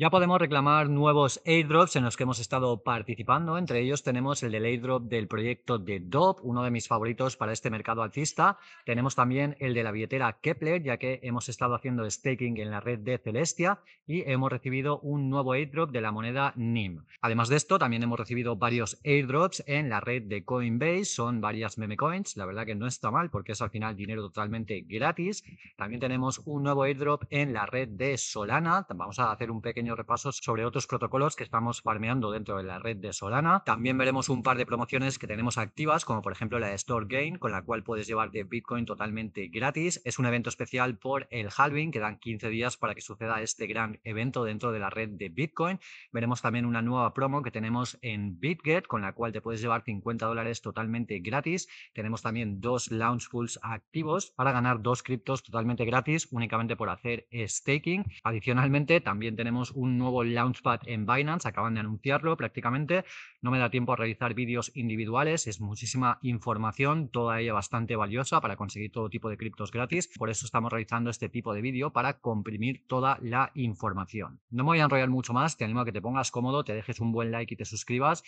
Ya podemos reclamar nuevos airdrops en los que hemos estado participando. Entre ellos tenemos el del airdrop del proyecto de DOP, uno de mis favoritos para este mercado alcista. Tenemos también el de la billetera Kepler, ya que hemos estado haciendo staking en la red de Celestia y hemos recibido un nuevo airdrop de la moneda NIM. Además de esto, también hemos recibido varios airdrops en la red de Coinbase. Son varias meme coins. La verdad que no está mal porque es al final dinero totalmente gratis. También tenemos un nuevo airdrop en la red de Solana. Vamos a hacer un pequeño repasos sobre otros protocolos que estamos farmeando dentro de la red de Solana. También veremos un par de promociones que tenemos activas, como por ejemplo la de Store Gain, con la cual puedes llevarte Bitcoin totalmente gratis. Es un evento especial por el halving, que dan 15 días para que suceda este gran evento dentro de la red de Bitcoin. Veremos también una nueva promo que tenemos en BitGet, con la cual te puedes llevar 50 dólares totalmente gratis. Tenemos también dos launch pools activos para ganar dos criptos totalmente gratis únicamente por hacer staking. Adicionalmente, también tenemos un nuevo Launchpad en Binance, acaban de anunciarlo prácticamente. No me da tiempo a realizar vídeos individuales, es muchísima información, toda ella bastante valiosa para conseguir todo tipo de criptos gratis. Por eso estamos realizando este tipo de vídeo para comprimir toda la información. No me voy a enrollar mucho más, te animo a que te pongas cómodo, te dejes un buen like y te suscribas.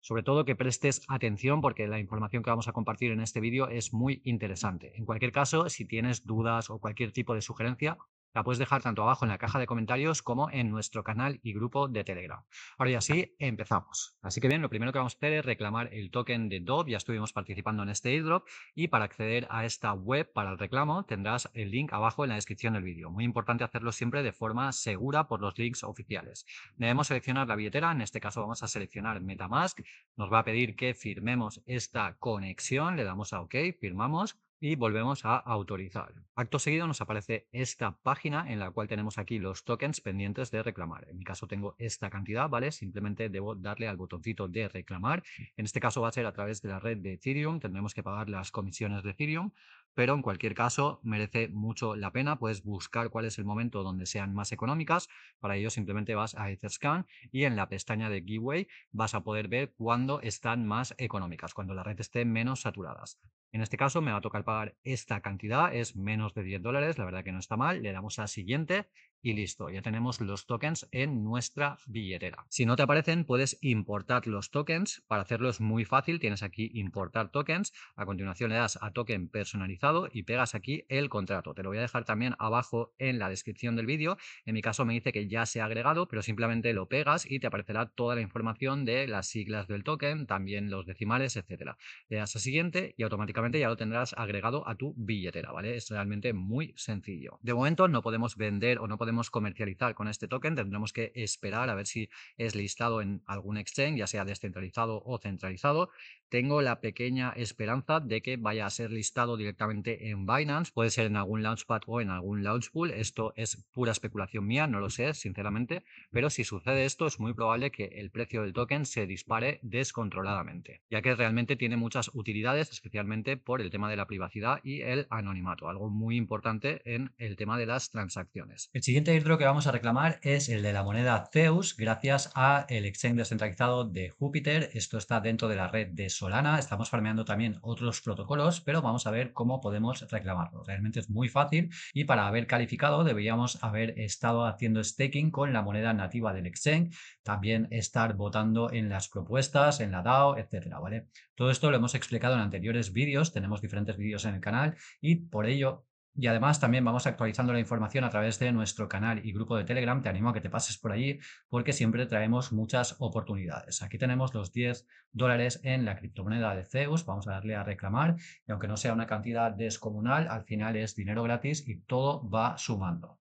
Sobre todo que prestes atención porque la información que vamos a compartir en este vídeo es muy interesante. En cualquier caso, si tienes dudas o cualquier tipo de sugerencia, la puedes dejar tanto abajo en la caja de comentarios como en nuestro canal y grupo de Telegram. Ahora ya sí, empezamos. Así que bien, lo primero que vamos a hacer es reclamar el token de DOB. Ya estuvimos participando en este airdrop y para acceder a esta web para el reclamo tendrás el link abajo en la descripción del vídeo. Muy importante hacerlo siempre de forma segura por los links oficiales. Debemos seleccionar la billetera. En este caso vamos a seleccionar Metamask. Nos va a pedir que firmemos esta conexión. Le damos a OK, firmamos y volvemos a autorizar. Acto seguido nos aparece esta página en la cual tenemos aquí los tokens pendientes de reclamar. En mi caso tengo esta cantidad, ¿vale? Simplemente debo darle al botoncito de reclamar. En este caso va a ser a través de la red de Ethereum. Tendremos que pagar las comisiones de Ethereum, pero en cualquier caso merece mucho la pena. Puedes buscar cuál es el momento donde sean más económicas. Para ello simplemente vas a Etherscan y en la pestaña de Giveaway vas a poder ver cuándo están más económicas, cuando la red esté menos saturadas. En este caso me va a tocar pagar esta cantidad, es menos de 10 dólares, la verdad que no está mal. Le damos a siguiente y listo, ya tenemos los tokens en nuestra billetera. Si no te aparecen, puedes importar los tokens. Para hacerlo es muy fácil, tienes aquí importar tokens. A continuación le das a token personalizado y pegas aquí el contrato. Te lo voy a dejar también abajo en la descripción del vídeo. En mi caso me dice que ya se ha agregado, pero simplemente lo pegas y te aparecerá toda la información de las siglas del token, también los decimales, etcétera. Le das a siguiente y automáticamente ya lo tendrás agregado a tu billetera, ¿vale? Es realmente muy sencillo. De momento no podemos vender o no podemos podemos comercializar con este token. Tendremos que esperar a ver si es listado en algún exchange, ya sea descentralizado o centralizado tengo la pequeña esperanza de que vaya a ser listado directamente en Binance. Puede ser en algún Launchpad o en algún Launchpool. Esto es pura especulación mía, no lo sé, sinceramente. Pero si sucede esto, es muy probable que el precio del token se dispare descontroladamente, ya que realmente tiene muchas utilidades, especialmente por el tema de la privacidad y el anonimato, algo muy importante en el tema de las transacciones. El siguiente airdrop que vamos a reclamar es el de la moneda Zeus, gracias a el exchange descentralizado de Júpiter. Esto está dentro de la red de Solana, estamos farmeando también otros protocolos, pero vamos a ver cómo podemos reclamarlo. Realmente es muy fácil y para haber calificado deberíamos haber estado haciendo staking con la moneda nativa del exchange, también estar votando en las propuestas, en la DAO, etcétera, ¿vale? Todo esto lo hemos explicado en anteriores vídeos, tenemos diferentes vídeos en el canal y por ello y además también vamos actualizando la información a través de nuestro canal y grupo de Telegram. Te animo a que te pases por allí porque siempre traemos muchas oportunidades. Aquí tenemos los 10 dólares en la criptomoneda de Zeus. Vamos a darle a reclamar. Y aunque no sea una cantidad descomunal, al final es dinero gratis y todo va sumando.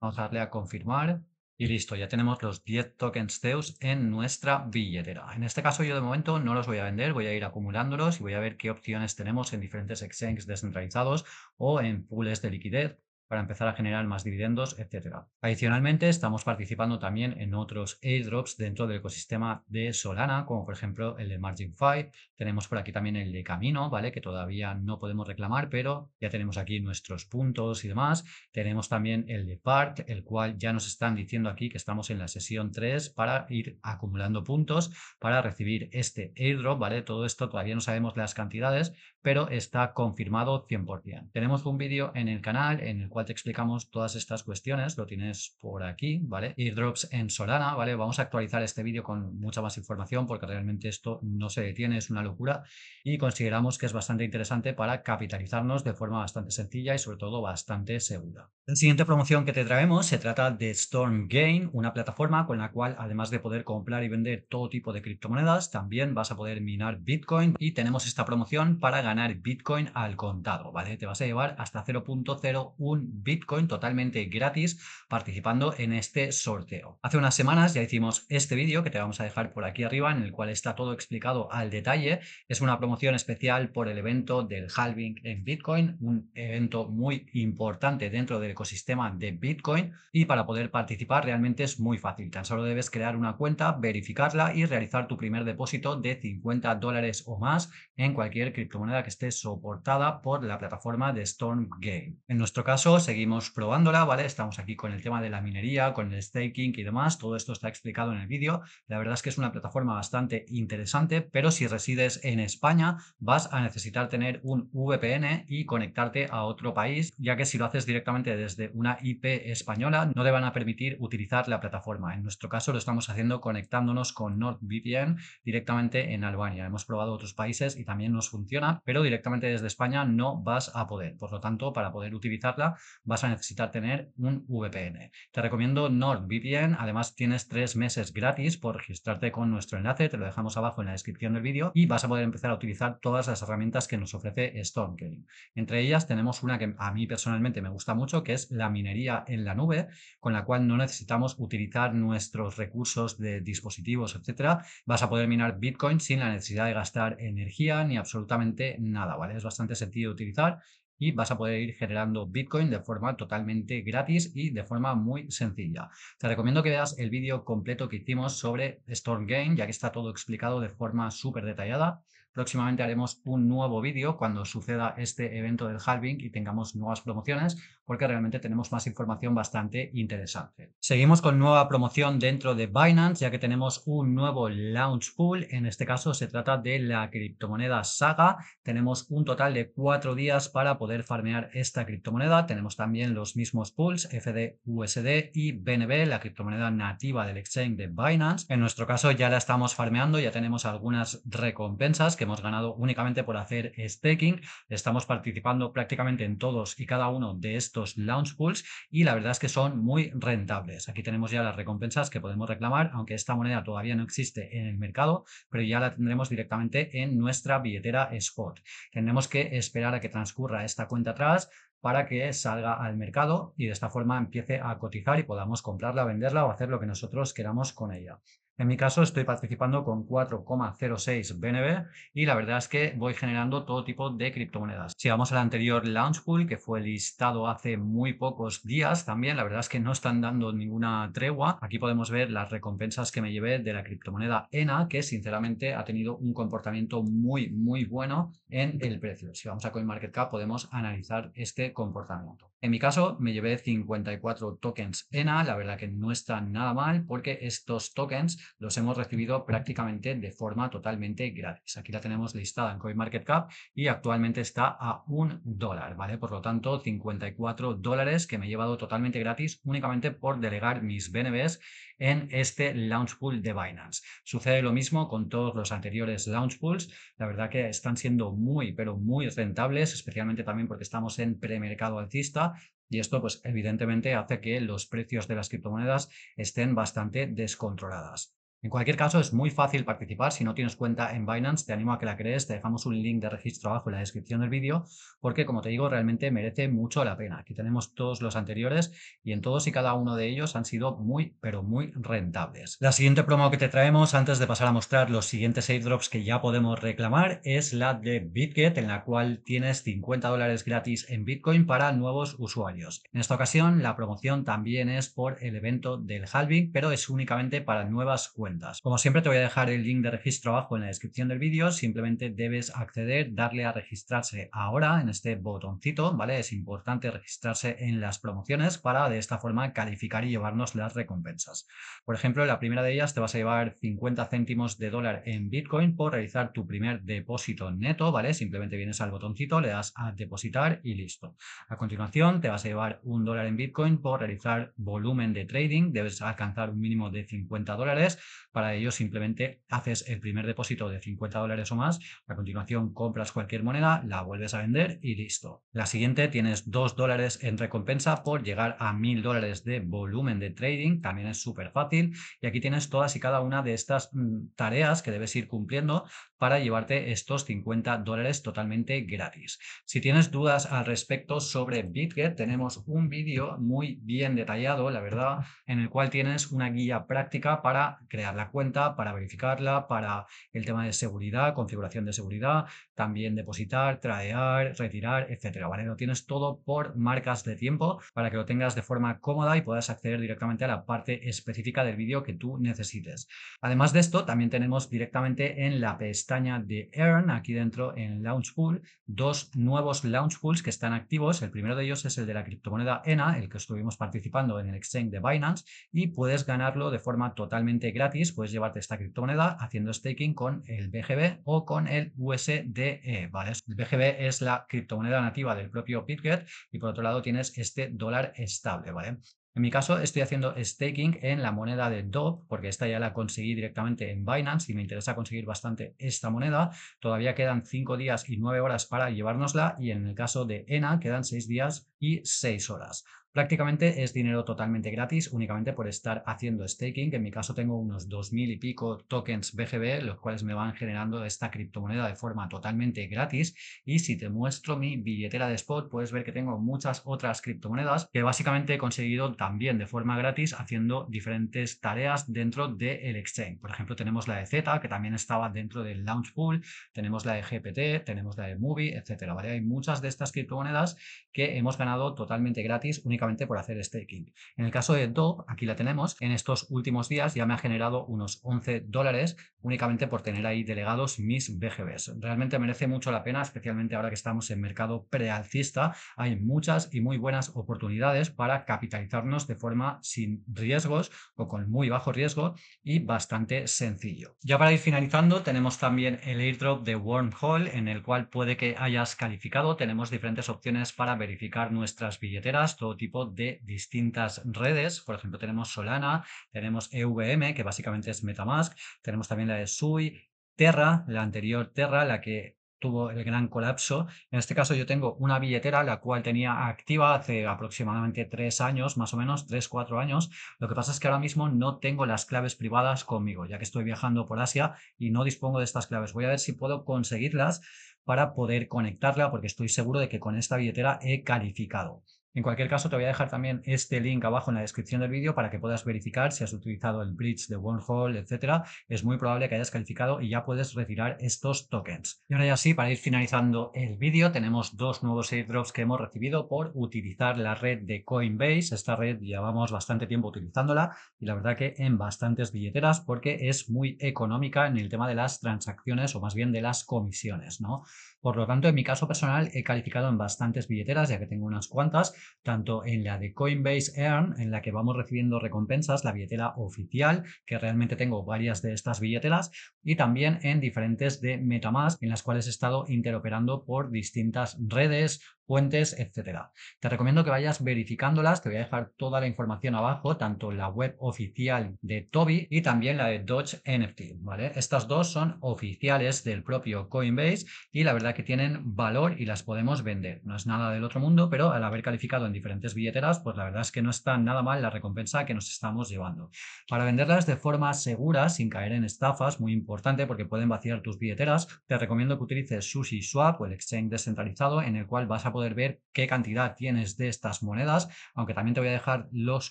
Vamos a darle a confirmar. Y listo, ya tenemos los 10 tokens Zeus en nuestra billetera. En este caso yo de momento no los voy a vender, voy a ir acumulándolos y voy a ver qué opciones tenemos en diferentes exchanges descentralizados o en pools de liquidez para empezar a generar más dividendos, etcétera Adicionalmente, estamos participando también en otros airdrops dentro del ecosistema de Solana, como por ejemplo el de Margin 5. Tenemos por aquí también el de Camino, ¿vale? Que todavía no podemos reclamar, pero ya tenemos aquí nuestros puntos y demás. Tenemos también el de Park, el cual ya nos están diciendo aquí que estamos en la sesión 3 para ir acumulando puntos para recibir este airdrop, ¿vale? Todo esto todavía no sabemos las cantidades, pero está confirmado 100%. Tenemos un vídeo en el canal en el cual te explicamos todas estas cuestiones, lo tienes por aquí, ¿vale? Airdrops en Solana, ¿vale? Vamos a actualizar este vídeo con mucha más información porque realmente esto no se detiene, es una locura y consideramos que es bastante interesante para capitalizarnos de forma bastante sencilla y sobre todo bastante segura. La siguiente promoción que te traemos se trata de Storm Gain, una plataforma con la cual además de poder comprar y vender todo tipo de criptomonedas, también vas a poder minar Bitcoin y tenemos esta promoción para ganar Bitcoin al contado, ¿vale? Te vas a llevar hasta 0.01 Bitcoin totalmente gratis participando en este sorteo. Hace unas semanas ya hicimos este vídeo que te vamos a dejar por aquí arriba en el cual está todo explicado al detalle. Es una promoción especial por el evento del halving en Bitcoin, un evento muy importante dentro del ecosistema de Bitcoin y para poder participar realmente es muy fácil. Tan solo debes crear una cuenta, verificarla y realizar tu primer depósito de 50 dólares o más en cualquier criptomoneda que esté soportada por la plataforma de Storm Game. En nuestro caso, seguimos probándola, ¿vale? Estamos aquí con el tema de la minería, con el staking y demás, todo esto está explicado en el vídeo. La verdad es que es una plataforma bastante interesante, pero si resides en España vas a necesitar tener un VPN y conectarte a otro país, ya que si lo haces directamente desde una IP española no te van a permitir utilizar la plataforma. En nuestro caso lo estamos haciendo conectándonos con NordVPN directamente en Albania. Hemos probado otros países y también nos funciona, pero directamente desde España no vas a poder. Por lo tanto, para poder utilizarla vas a necesitar tener un VPN. Te recomiendo NordVPN. Además, tienes tres meses gratis por registrarte con nuestro enlace. Te lo dejamos abajo en la descripción del vídeo y vas a poder empezar a utilizar todas las herramientas que nos ofrece Stormgaming. Entre ellas tenemos una que a mí personalmente me gusta mucho, que es la minería en la nube, con la cual no necesitamos utilizar nuestros recursos de dispositivos, etcétera. Vas a poder minar Bitcoin sin la necesidad de gastar energía ni absolutamente nada, ¿vale? Es bastante sencillo utilizar y vas a poder ir generando Bitcoin de forma totalmente gratis y de forma muy sencilla. Te recomiendo que veas el vídeo completo que hicimos sobre Storm Game, ya que está todo explicado de forma súper detallada. Próximamente haremos un nuevo vídeo cuando suceda este evento del halving y tengamos nuevas promociones, porque realmente tenemos más información bastante interesante. Seguimos con nueva promoción dentro de Binance, ya que tenemos un nuevo launch pool. En este caso se trata de la criptomoneda Saga. Tenemos un total de cuatro días para poder farmear esta criptomoneda. Tenemos también los mismos pools FDUSD y BNB, la criptomoneda nativa del exchange de Binance. En nuestro caso ya la estamos farmeando, ya tenemos algunas recompensas que hemos ganado únicamente por hacer staking. Estamos participando prácticamente en todos y cada uno de estos launch pools y la verdad es que son muy rentables. Aquí tenemos ya las recompensas que podemos reclamar, aunque esta moneda todavía no existe en el mercado, pero ya la tendremos directamente en nuestra billetera Spot. Tendremos que esperar a que transcurra esta cuenta atrás para que salga al mercado y de esta forma empiece a cotizar y podamos comprarla, venderla o hacer lo que nosotros queramos con ella. En mi caso estoy participando con 4,06 BNB y la verdad es que voy generando todo tipo de criptomonedas. Si vamos al anterior Launch Pool, que fue listado hace muy pocos días también, la verdad es que no están dando ninguna tregua. Aquí podemos ver las recompensas que me llevé de la criptomoneda ENA, que sinceramente ha tenido un comportamiento muy, muy bueno en el precio. Si vamos a CoinMarketCap podemos analizar este comportamiento. En mi caso me llevé 54 tokens ENA, la verdad que no está nada mal porque estos tokens los hemos recibido prácticamente de forma totalmente gratis. Aquí la tenemos listada en CoinMarketCap y actualmente está a un dólar, ¿vale? Por lo tanto, 54 dólares que me he llevado totalmente gratis únicamente por delegar mis BNBs en este launch pool de Binance. Sucede lo mismo con todos los anteriores launch pools, la verdad que están siendo muy, pero muy rentables, especialmente también porque estamos en premercado alcista y esto, pues, evidentemente hace que los precios de las criptomonedas estén bastante descontroladas. En cualquier caso, es muy fácil participar. Si no tienes cuenta en Binance, te animo a que la crees. Te dejamos un link de registro abajo en la descripción del vídeo, porque como te digo, realmente merece mucho la pena. Aquí tenemos todos los anteriores y en todos y cada uno de ellos han sido muy, pero muy rentables. La siguiente promo que te traemos antes de pasar a mostrar los siguientes airdrops que ya podemos reclamar es la de BitGet, en la cual tienes 50 dólares gratis en Bitcoin para nuevos usuarios. En esta ocasión, la promoción también es por el evento del halving, pero es únicamente para nuevas cuentas. Como siempre te voy a dejar el link de registro abajo en la descripción del vídeo, simplemente debes acceder, darle a registrarse ahora en este botoncito, ¿vale? Es importante registrarse en las promociones para de esta forma calificar y llevarnos las recompensas. Por ejemplo, la primera de ellas te vas a llevar 50 céntimos de dólar en Bitcoin por realizar tu primer depósito neto, ¿vale? Simplemente vienes al botoncito, le das a depositar y listo. A continuación te vas a llevar un dólar en Bitcoin por realizar volumen de trading, debes alcanzar un mínimo de 50 dólares para ello simplemente haces el primer depósito de 50 dólares o más, a continuación compras cualquier moneda, la vuelves a vender y listo. La siguiente tienes 2 dólares en recompensa por llegar a 1000 dólares de volumen de trading, también es súper fácil y aquí tienes todas y cada una de estas mm, tareas que debes ir cumpliendo para llevarte estos 50 dólares totalmente gratis. Si tienes dudas al respecto sobre BitGet, tenemos un vídeo muy bien detallado, la verdad, en el cual tienes una guía práctica para crear la cuenta, para verificarla, para el tema de seguridad, configuración de seguridad, también depositar, traer, retirar, etcétera. ¿vale? Lo tienes todo por marcas de tiempo para que lo tengas de forma cómoda y puedas acceder directamente a la parte específica del vídeo que tú necesites. Además de esto, también tenemos directamente en la pestaña de Earn, aquí dentro en Launch Pool, dos nuevos Launch Pools que están activos. El primero de ellos es el de la criptomoneda ENA, el que estuvimos participando en el exchange de Binance, y puedes ganarlo de forma totalmente gratis. Puedes llevarte esta criptomoneda haciendo staking con el BGB o con el USDE, ¿vale? El BGB es la criptomoneda nativa del propio Bitget y por otro lado tienes este dólar estable, ¿vale? En mi caso estoy haciendo staking en la moneda de DOP porque esta ya la conseguí directamente en Binance y me interesa conseguir bastante esta moneda. Todavía quedan 5 días y 9 horas para llevárnosla y en el caso de ENA quedan 6 días y 6 horas. Prácticamente es dinero totalmente gratis únicamente por estar haciendo staking. En mi caso tengo unos 2.000 y pico tokens BGB, los cuales me van generando esta criptomoneda de forma totalmente gratis. Y si te muestro mi billetera de spot, puedes ver que tengo muchas otras criptomonedas que básicamente he conseguido también de forma gratis haciendo diferentes tareas dentro del exchange. Por ejemplo, tenemos la de Z, que también estaba dentro del Launch Pool, tenemos la de GPT, tenemos la de Movie, etcétera. Hay muchas de estas criptomonedas que hemos ganado totalmente gratis únicamente por hacer staking. En el caso de DOG, aquí la tenemos, en estos últimos días ya me ha generado unos 11 dólares únicamente por tener ahí delegados mis BGBs. Realmente merece mucho la pena, especialmente ahora que estamos en mercado prealcista. Hay muchas y muy buenas oportunidades para capitalizarnos de forma sin riesgos o con muy bajo riesgo y bastante sencillo. Ya para ir finalizando, tenemos también el airdrop de Wormhole en el cual puede que hayas calificado. Tenemos diferentes opciones para verificar nuestras billeteras, todo tipo de distintas redes. Por ejemplo, tenemos Solana, tenemos EVM, que básicamente es Metamask, tenemos también la de SUI, Terra, la anterior Terra, la que tuvo el gran colapso. En este caso yo tengo una billetera la cual tenía activa hace aproximadamente tres años, más o menos, tres, cuatro años. Lo que pasa es que ahora mismo no tengo las claves privadas conmigo, ya que estoy viajando por Asia y no dispongo de estas claves. Voy a ver si puedo conseguirlas para poder conectarla porque estoy seguro de que con esta billetera he calificado. En cualquier caso, te voy a dejar también este link abajo en la descripción del vídeo para que puedas verificar si has utilizado el bridge de wormhole, etc. Es muy probable que hayas calificado y ya puedes retirar estos tokens. Y ahora ya sí, para ir finalizando el vídeo, tenemos dos nuevos airdrops que hemos recibido por utilizar la red de Coinbase. Esta red llevamos bastante tiempo utilizándola y la verdad que en bastantes billeteras porque es muy económica en el tema de las transacciones o más bien de las comisiones, ¿no? Por lo tanto, en mi caso personal he calificado en bastantes billeteras, ya que tengo unas cuantas, tanto en la de Coinbase Earn, en la que vamos recibiendo recompensas, la billetera oficial, que realmente tengo varias de estas billeteras, y también en diferentes de Metamask, en las cuales he estado interoperando por distintas redes, Puentes, etcétera. Te recomiendo que vayas verificándolas, te voy a dejar toda la información abajo, tanto la web oficial de Toby y también la de Dodge NFT, ¿vale? Estas dos son oficiales del propio Coinbase y la verdad que tienen valor y las podemos vender. No es nada del otro mundo, pero al haber calificado en diferentes billeteras, pues la verdad es que no está nada mal la recompensa que nos estamos llevando. Para venderlas de forma segura, sin caer en estafas, muy importante porque pueden vaciar tus billeteras, te recomiendo que utilices Swap o el exchange descentralizado en el cual vas a poder ver qué cantidad tienes de estas monedas, aunque también te voy a dejar los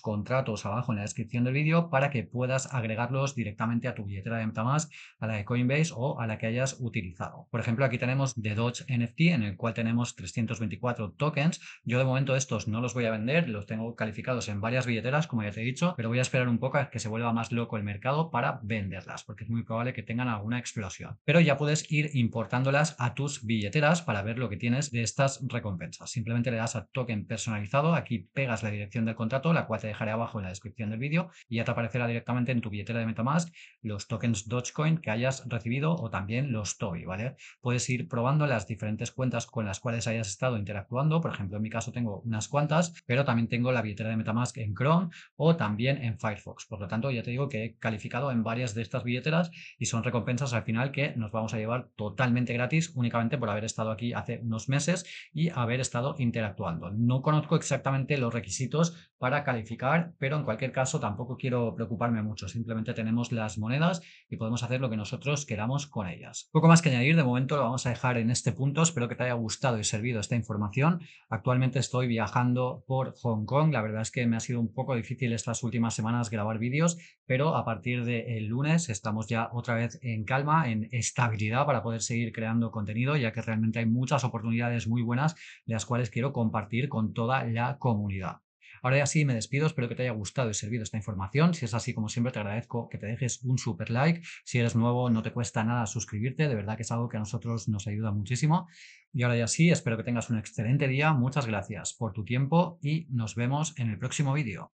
contratos abajo en la descripción del vídeo para que puedas agregarlos directamente a tu billetera de MetaMask, a la de Coinbase o a la que hayas utilizado. Por ejemplo, aquí tenemos de Dodge NFT, en el cual tenemos 324 tokens. Yo de momento estos no los voy a vender, los tengo calificados en varias billeteras, como ya te he dicho, pero voy a esperar un poco a que se vuelva más loco el mercado para venderlas, porque es muy probable que tengan alguna explosión. Pero ya puedes ir importándolas a tus billeteras para ver lo que tienes de estas recompensas. Simplemente le das a token personalizado, aquí pegas la dirección del contrato, la cual te dejaré abajo en la descripción del vídeo, y ya te aparecerá directamente en tu billetera de Metamask los tokens Dogecoin que hayas recibido o también los TOI, ¿vale? Puedes ir probando las diferentes cuentas con las cuales hayas estado interactuando, por ejemplo, en mi caso tengo unas cuantas, pero también tengo la billetera de Metamask en Chrome o también en Firefox. Por lo tanto, ya te digo que he calificado en varias de estas billeteras y son recompensas al final que nos vamos a llevar totalmente gratis únicamente por haber estado aquí hace unos meses y haber estado interactuando. No conozco exactamente los requisitos para calificar, pero en cualquier caso tampoco quiero preocuparme mucho. Simplemente tenemos las monedas y podemos hacer lo que nosotros queramos con ellas. Poco más que añadir, de momento lo vamos a dejar en este punto. Espero que te haya gustado y servido esta información. Actualmente estoy viajando por Hong Kong. La verdad es que me ha sido un poco difícil estas últimas semanas grabar vídeos, pero a partir del el lunes estamos ya otra vez en calma, en estabilidad para poder seguir creando contenido, ya que realmente hay muchas oportunidades muy buenas las cuales quiero compartir con toda la comunidad. Ahora ya sí, me despido, espero que te haya gustado y servido esta información. Si es así, como siempre, te agradezco que te dejes un super like. Si eres nuevo, no te cuesta nada suscribirte, de verdad que es algo que a nosotros nos ayuda muchísimo. Y ahora ya sí, espero que tengas un excelente día, muchas gracias por tu tiempo y nos vemos en el próximo vídeo.